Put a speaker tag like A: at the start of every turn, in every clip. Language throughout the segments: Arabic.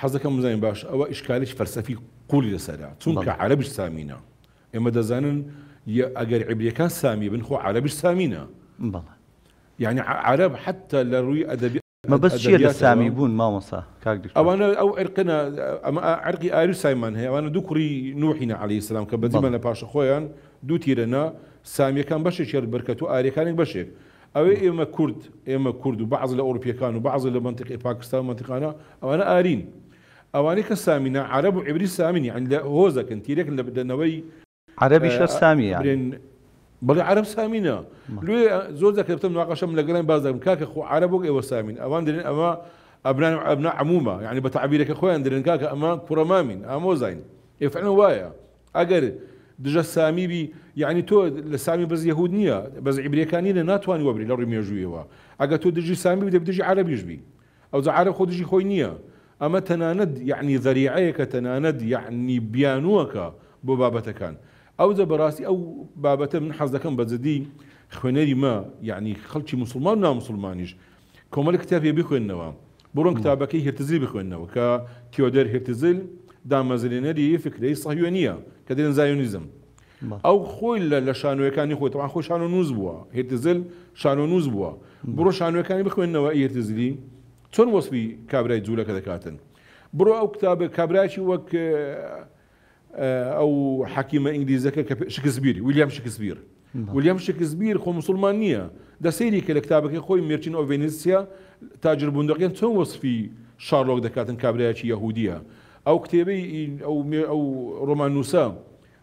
A: حەزەکەم زين باش او ئەوە ئیشکالیش فەرسەفی قولی لەسەرا چونکە عربش سامینە يا دەزانن عبري كان سامي بن خۆ عربش سامینە يعني عرب حتى لروي ادبي ما بس چیە لە بون ما مامۆسا ئەوانە ئەو ئەرقنا ئەمە ئەرقی عرقي ايرو سايمان هي وانا کوڕی نوحينا عليه السلام کە بەدیمە لە پاشە خۆیان دوو تیرەنا سامیەکان بەشێک شێر بەرکەت و ئاریەکانێک او ايما كرد ايما كرد وبعض الاوروبيا كانوا بعض المنطقه باكستان ومنطقه او انا ارين او انا كسامينا عرب وعبري سامين يعني لا هوزا كنت لك نوي عربي شر آه، آه، سامي يعني بل عرب سامينا لو آه، زوزا كتبت مناقشه من لقران بازا كاك خو عرب وايوا سامين او درين اما ابناء ابناء عمومه يعني بتعبيرك اخويا درين كاك اما كرمامين اموزين فعلا وايا اجر دژە سامی بی یعنی تۆ لە سامی بەز یهود نییە بەز عیبریەکانی لە ناتوانانی وەبری لە ڕێمێژوویەوە ئەگە تۆ دژی سامی دەب دژی عربیش بی ئەو زعاە خۆ دژی خۆی نییە ئەمە تەنانەت یعنی ذریعەیەکە تەنانەت یعنی بیانوەکە بۆ بابەتەکان ئەو دە بەڕاستی ئەو بابەتە من حەز دەکەم بەجددی خوێنەری مە یعنی خەڵکی مسلمان نامسلمانیش کۆمەل کتابێ بخوێندنەوە بڕۆن کتابەکەی هێتزیل بخوێندنەوە کە تیۆدەر هێتزل دامەزرێنەری فکرەی سەهوێنیە او کە دێن زایۆنیزم ئەو خۆی لە شانوەکانی خۆی تەوان خۆی شانو نوز بوا برو شانۆ نووز بووە بڕۆ شانوەکانی بخوێنەوە ئێتزلی چۆن وەسبی کابرای جوولەکە دەکاتن بڕۆ ئەو کتابە کابراکی وەک ئەو اه، اه، حەکیمە ئینگلیزەکە کە شکسبیری ویلیام شکسبیر ویلیام شکسبیر خۆ مسلمان نییە دەسەیری کە لە کتابەکەی خۆی مرچین تاجر تاجربوندەکەن تون وەسفی شارلۆک دەکاتن کابراایکی یهودیە او كتابي او او رومانوسا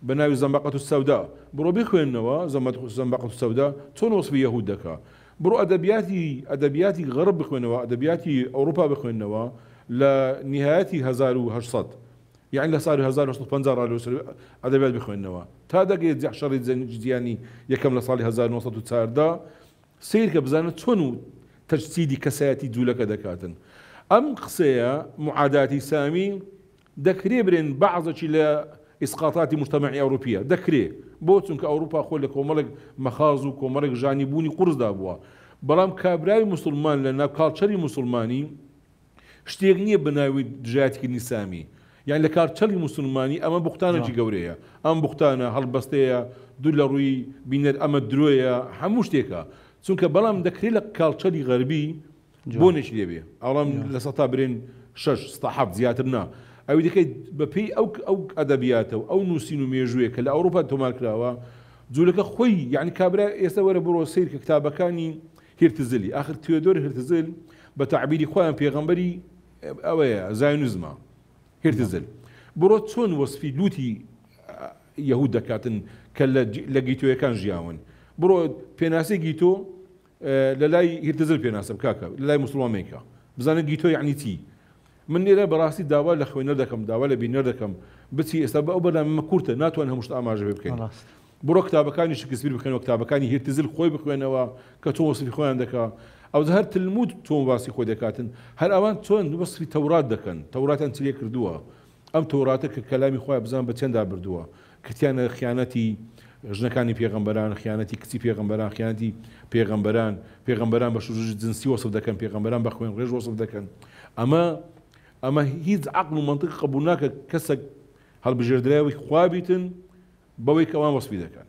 A: بناوي الزنبقة السوداء برو بيخوين نوا الزنبقة السوداء تونوس في يهود دكا برو ادبياتي ادبياتي غرب بيخوين نوا ادبياتي اوروبا بيخوين نوا لنهاية هزار وهشصد يعني لصار هزار وهشصد بنزار على الوسر ادبيات بيخوين نوا تا دقي شري جدياني يكمل صار هزار وهشصد وتسار دا سير كبزانة تونو تجسيدي كساتي دولك دكاتن ام قصية معاداتي سامي دەکرێ برێن بەعزەکی لە ئیسقااتی مشتتەمەعی ئەوروپیە دەکرێ بۆ چونکە ئەوروپا خۆ لە کۆمەڵک مەخاز و کۆمەڵک ژانی بوونی قرسدا بووە بەڵام کابرای مسلمان لە ناکڵچەری مسلمانی شتێک نییە بناوی دژاتکردنی سامی یان لە کارچەلی مسلمانی ئەمە بختانەی گەورەیە ئەم بختانە هەڵبەستەیە دوو لە ڕووی بینەر ئەمە درۆیە هەموو شتێکە چونکە بەڵام دەکرێت لە کاڵچەلی غەربی بۆ نێکی لێبێ ئەڵام لە سەتا برێن شش ستا حەب زیاتر نا ئەوی دەکەیت بەپی ئەو ئەو ئەدەبیاتەوە ئەو نووسین و مێژوویە کە لە ئەوروپا تۆمار کراوە جوولەکە خۆی یعنی کابرا ئێستا وەرە بڕۆ سیر کە کتابەکانی هرتزلی آخر تێدۆر هرتزل بە تعبیری خۆیان پێغمبەری ئەوەیە زاینزمە هرتزل بڕۆ چۆن وەسفی لوتی یەهود دەکاتن کە لە گیتۆیەکان ژیاون بڕۆ پێناسی گیتۆ لە لای هرتزل پێناسب کاکە لە لای مسلمانێکە بزانە گیتۆ یعنی چی من لێرە بەڕاستی داوا لە خوێنەر دەکەم داوا لە بینەر دەکەم بچی ئێستا بە ئەو بەداممە کورتە ناتوان هەمشت ئاماژە بێ بکەین بڕۆ کتابەکانی شکسبیر بکەنەوە کتابەکانی هێرتزل خۆی بخوێنەوە کە تۆ وەسفی خۆیان دەکا ئەو هەر تلمود تۆم باسی خۆی دەکاتن هەر ئەوان چۆن وەسفی تەورات دەکەن تەوراتیان چلێ کردووە ئەم تەوراتە کە کەلامی خۆی بزان بە چەندا بردووە کتیانە خیانەتی ژنەکانی پێغمبەران خیانەتی کچی پێغمبەران خیانەتی پێغمبەران پێغمبەران بە شوژ جنسی وەسف دەکەن پێغمبەران بە خوێن ڕێژ وەسف دەکەن ئەمە اما هيز عقل و قبولناك كسك هل کەسێک خوابيتن بويك بەوەی کەوان وەسپی دەکەن.